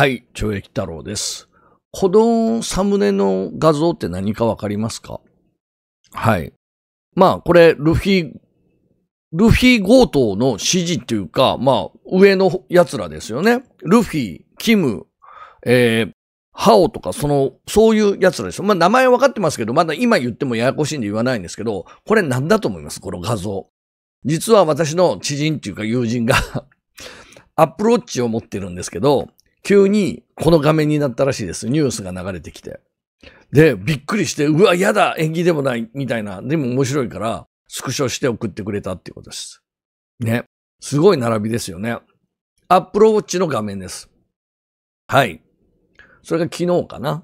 はい、懲役太郎です。このサムネの画像って何かわかりますかはい。まあ、これ、ルフィ、ルフィ強盗の指示っていうか、まあ、上の奴らですよね。ルフィ、キム、えー、ハオとか、その、そういう奴らですまあ、名前わかってますけど、まだ今言ってもややこしいんで言わないんですけど、これ何だと思いますこの画像。実は私の知人っていうか友人が アップローチを持ってるんですけど、急にこの画面になったらしいです。ニュースが流れてきて。で、びっくりして、うわ、やだ、縁起でもない、みたいな。でも面白いから、スクショして送ってくれたっていうことです。ね。すごい並びですよね。Apple Watch の画面です。はい。それが昨日かな。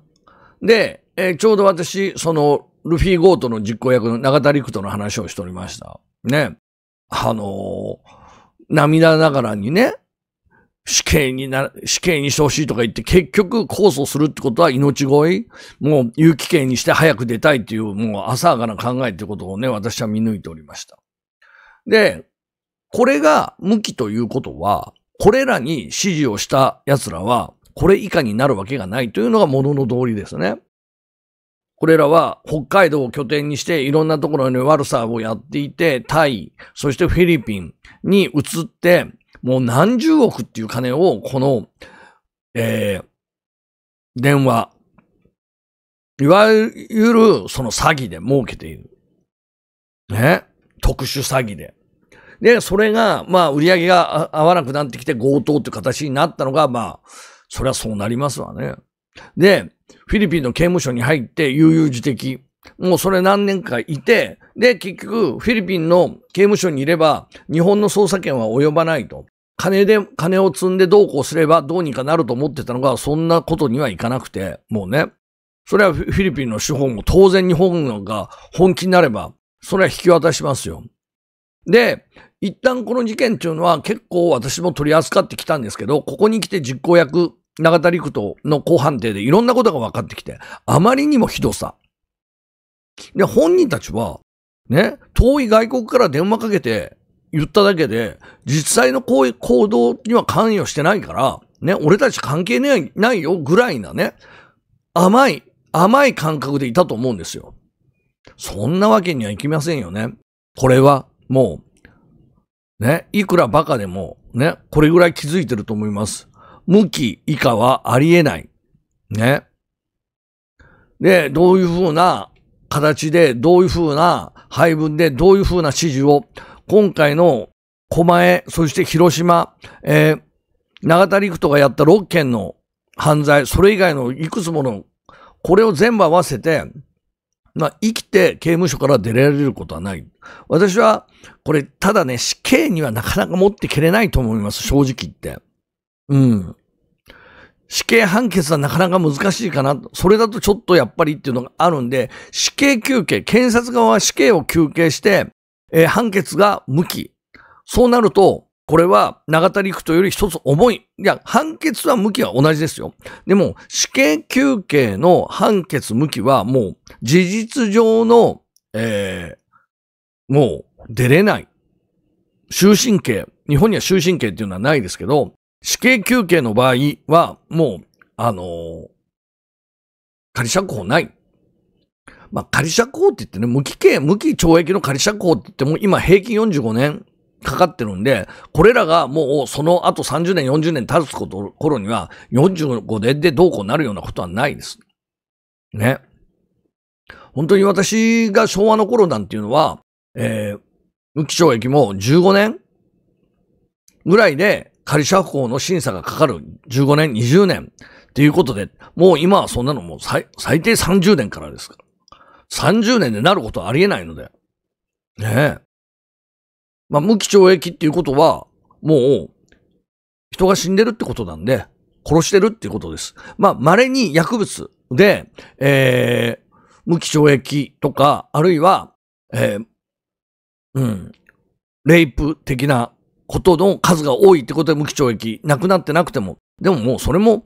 で、えー、ちょうど私、その、ルフィゴートの実行役の永田陸斗の話をしておりました。ね。あのー、涙ながらにね、死刑にな、死刑にしてほしいとか言って、結局控訴するってことは命乞いもう有期刑にして早く出たいっていう、もう浅はかな考えってことをね、私は見抜いておりました。で、これが無期ということは、これらに指示をした奴らは、これ以下になるわけがないというのがものの通りですね。これらは北海道を拠点にしていろんなところに悪さをやっていて、タイ、そしてフィリピンに移って、もう何十億っていう金を、この、えー、電話、いわゆる、その詐欺で儲けている。ね。特殊詐欺で。で、それが、まあ、売り上げが合わなくなってきて強盗って形になったのが、まあ、それはそうなりますわね。で、フィリピンの刑務所に入って悠々自適。もうそれ何年かいて、で、結局、フィリピンの刑務所にいれば、日本の捜査権は及ばないと。金で、金を積んでどうこうすればどうにかなると思ってたのが、そんなことにはいかなくて、もうね。それはフィリピンの資本も当然日本が本気になれば、それは引き渡しますよ。で、一旦この事件っていうのは結構私も取り扱ってきたんですけど、ここに来て実行役、永田陸斗の公判定でいろんなことが分かってきて、あまりにもひどさ。で、本人たちは、ね、遠い外国から電話かけて、言っただけで、実際のこういう行動には関与してないから、ね、俺たち関係ねないよぐらいなね、甘い、甘い感覚でいたと思うんですよ。そんなわけにはいきませんよね。これは、もう、ね、いくらバカでも、ね、これぐらい気づいてると思います。向き以下はありえない。ね。で、どういうふうな形で、どういうふうな配分で、どういうふうな指示を今回の狛江、そして広島、えー、長田陸人がやった6件の犯罪、それ以外のいくつもの、これを全部合わせて、まあ、生きて刑務所から出られることはない。私は、これ、ただね、死刑にはなかなか持ってきれないと思います、正直言って。うん。死刑判決はなかなか難しいかな。それだとちょっとやっぱりっていうのがあるんで、死刑休憩、検察側は死刑を休憩して、えー、判決が無期。そうなると、これは長田陸とより一つ重い。いや、判決は無期は同じですよ。でも、死刑休刑の判決無期はもう事実上の、えー、もう出れない。終身刑。日本には終身刑っていうのはないですけど、死刑休刑の場合はもう、あのー、仮釈放ない。まあ、仮釈放って言ってね、無期刑、無期懲役の仮釈放って言っても、今平均45年かかってるんで、これらがもうその後30年、40年経つこと頃には、45年でどうこうなるようなことはないです。ね。本当に私が昭和の頃なんていうのは、えー、無期懲役も15年ぐらいで仮釈放の審査がかかる15年、20年っていうことで、もう今はそんなのもう最低30年からですから。30年でなることはありえないので。ねえ。まあ、無期懲役っていうことは、もう、人が死んでるってことなんで、殺してるっていうことです。まあ、稀に薬物で、えー、無期懲役とか、あるいは、えー、うん、レイプ的なことの数が多いってことで無期懲役、なくなってなくても。でももうそれも、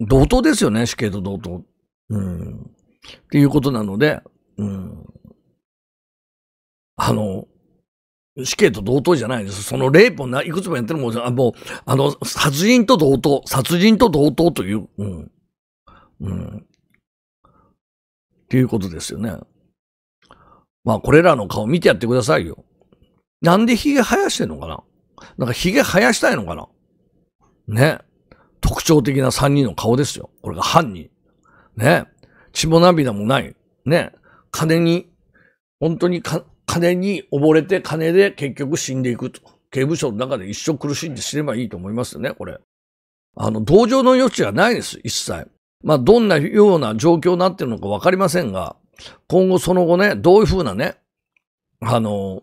同等ですよね、死刑と同等。うん。っていうことなので、うん。あの、死刑と同等じゃないです。そのレイプをいくつもやってるもん、もう、あの、殺人と同等、殺人と同等という、うん。うん。っていうことですよね。まあ、これらの顔見てやってくださいよ。なんで髭生やしてんのかななんか髭生やしたいのかなね。特徴的な3人の顔ですよ。これが犯人。ね。血も涙もない。ね。金に、本当に金に溺れて金で結局死んでいくと。刑務所の中で一生苦しんで死ねばいいと思いますよね、これ。あの、同情の余地はないです、一切。まあ、どんなような状況になってるのかわかりませんが、今後その後ね、どういうふうなね、あの、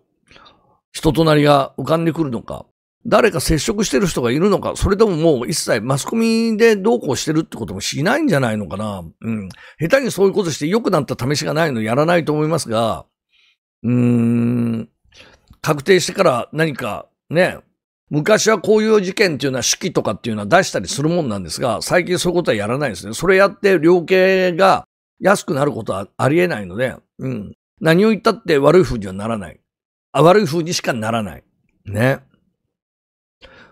人となりが浮かんでくるのか、誰か接触してる人がいるのか、それとももう一切マスコミでどうこうしてるってこともしないんじゃないのかな。うん。下手にそういうことして良くなった試しがないのやらないと思いますが、うーん。確定してから何かね、昔はこういう事件っていうのは手記とかっていうのは出したりするもんなんですが、最近そういうことはやらないですね。それやって量刑が安くなることはありえないので、うん。何を言ったって悪い風にはならない。あ悪い風にしかならない。ね。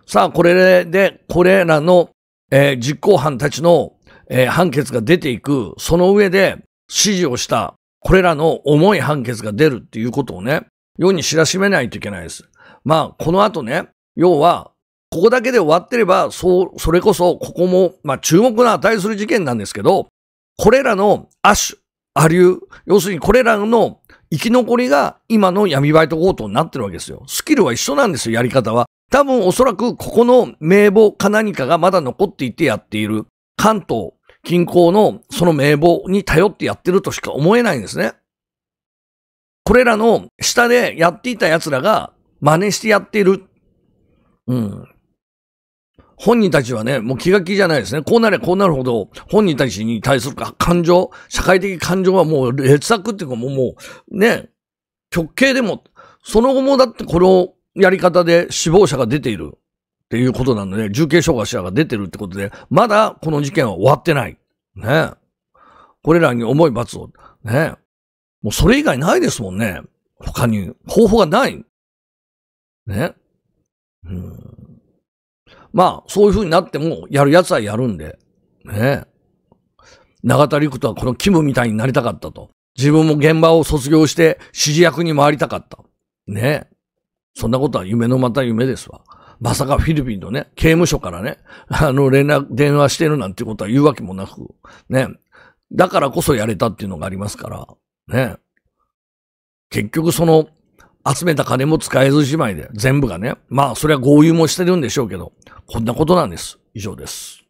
さあ、これで、これらの、えー、実行犯たちの、えー、判決が出ていく、その上で指示をした、これらの重い判決が出るっていうことをね、世に知らしめないといけないです。まあ、この後ね、要は、ここだけで終わってれば、そう、それこそ、ここも、まあ、注目の値する事件なんですけど、これらの亜種、亜流、要するにこれらの生き残りが今の闇バイト強盗になってるわけですよ。スキルは一緒なんですよ、やり方は。多分おそらくここの名簿か何かがまだ残っていてやっている。関東近郊のその名簿に頼ってやってるとしか思えないんですね。これらの下でやっていた奴らが真似してやっている。うん。本人たちはね、もう気が気じゃないですね。こうなれこうなるほど、本人たちに対する感情、社会的感情はもう劣悪っていうかもう、もう、ね、極刑でも、その後もだってこれをやり方で死亡者が出ているっていうことなので、重軽傷害者が出てるってことで、まだこの事件は終わってない。ねこれらに重い罰を。ねもうそれ以外ないですもんね。他に方法がない。ね。うん。まあ、そういう風になっても、やる奴はやるんで。ね。長田陸とはこのキムみたいになりたかったと。自分も現場を卒業して指示役に回りたかった。ね。そんなことは夢のまた夢ですわ。まさかフィリピンのね、刑務所からね、あの、連絡、電話してるなんてことは言うわけもなく、ね。だからこそやれたっていうのがありますから、ね。結局その、集めた金も使えずじまいで、全部がね。まあ、それは合流もしてるんでしょうけど、こんなことなんです。以上です。